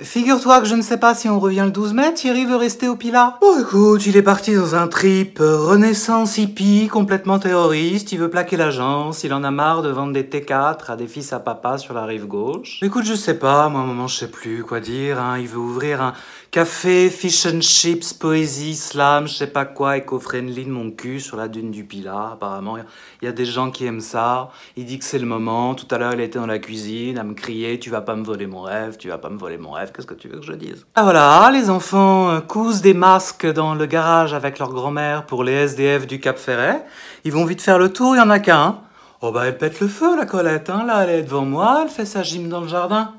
Figure-toi que je ne sais pas si on revient le 12 mai, Thierry veut rester au Pilat. Bon écoute, il est parti dans un trip euh, renaissance hippie, complètement terroriste, il veut plaquer l'agence, il en a marre de vendre des T4 à des fils à papa sur la rive gauche. Écoute, je sais pas, moi à un moment je sais plus quoi dire, hein. il veut ouvrir un café, fish and chips, poésie, slam, je sais pas quoi, éco-friendly de mon cul sur la dune du Pilat, apparemment. Il y a des gens qui aiment ça, il dit que c'est le moment, tout à l'heure il était dans la cuisine à me crier « tu vas pas me voler mon rêve, tu vas pas me voler mon rêve » qu'est-ce que tu veux que je dise Ah voilà, les enfants euh, cousent des masques dans le garage avec leur grand-mère pour les SDF du Cap Ferret. Ils vont vite faire le tour, il y en a qu'un. Oh bah elle pète le feu, la Colette, hein. Là, elle est devant moi, elle fait sa gym dans le jardin.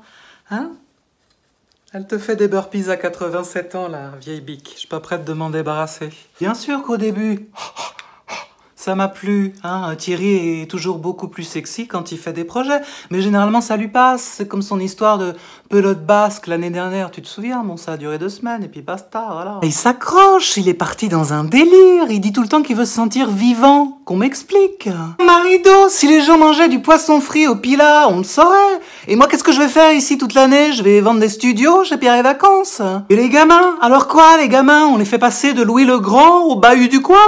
Hein elle te fait des burpees à 87 ans, la vieille bique. Je suis pas prête de m'en débarrasser. Bien sûr qu'au début, oh, ça m'a plu. Hein. Thierry est toujours beaucoup plus sexy quand il fait des projets, mais généralement ça lui passe. C'est comme son histoire de pelote basque l'année dernière, tu te souviens Bon, ça a duré deux semaines et puis basta, voilà. il s'accroche, il est parti dans un délire. Il dit tout le temps qu'il veut se sentir vivant. Qu'on m'explique. Marido, si les gens mangeaient du poisson frit au pila, on le saurait. Et moi, qu'est-ce que je vais faire ici toute l'année Je vais vendre des studios chez Pierre et Vacances. Et les gamins Alors quoi, les gamins On les fait passer de Louis le Grand au bahut du coin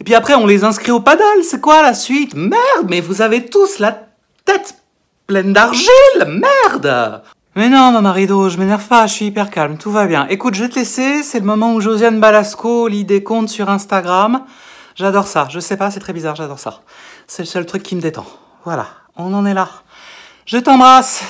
et puis après, on les inscrit au paddle. C'est quoi la suite Merde, mais vous avez tous la tête pleine d'argile Merde mais non, ma Marido, je m'énerve pas, je suis hyper calme, tout va bien. Écoute, je vais te laisser, c'est le moment où Josiane Balasco lit des comptes sur Instagram. J'adore ça, je sais pas, c'est très bizarre, j'adore ça. C'est le seul truc qui me détend. Voilà, on en est là. Je t'embrasse